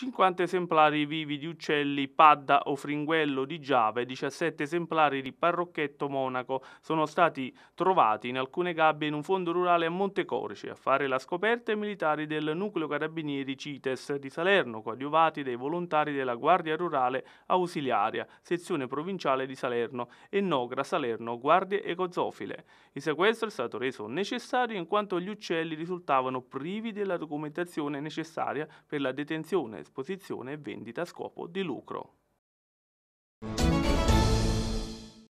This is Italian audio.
50 esemplari vivi di uccelli padda o fringuello di Giave e 17 esemplari di parrocchetto monaco sono stati trovati in alcune gabbie in un fondo rurale a Montecorice. A fare la scoperta i militari del nucleo carabinieri CITES di Salerno, coadiuvati dai volontari della Guardia Rurale Ausiliaria, sezione provinciale di Salerno e Nogra Salerno, guardie ecozofile. Il sequestro è stato reso necessario in quanto gli uccelli risultavano privi della documentazione necessaria per la detenzione esposizione e vendita a scopo di lucro.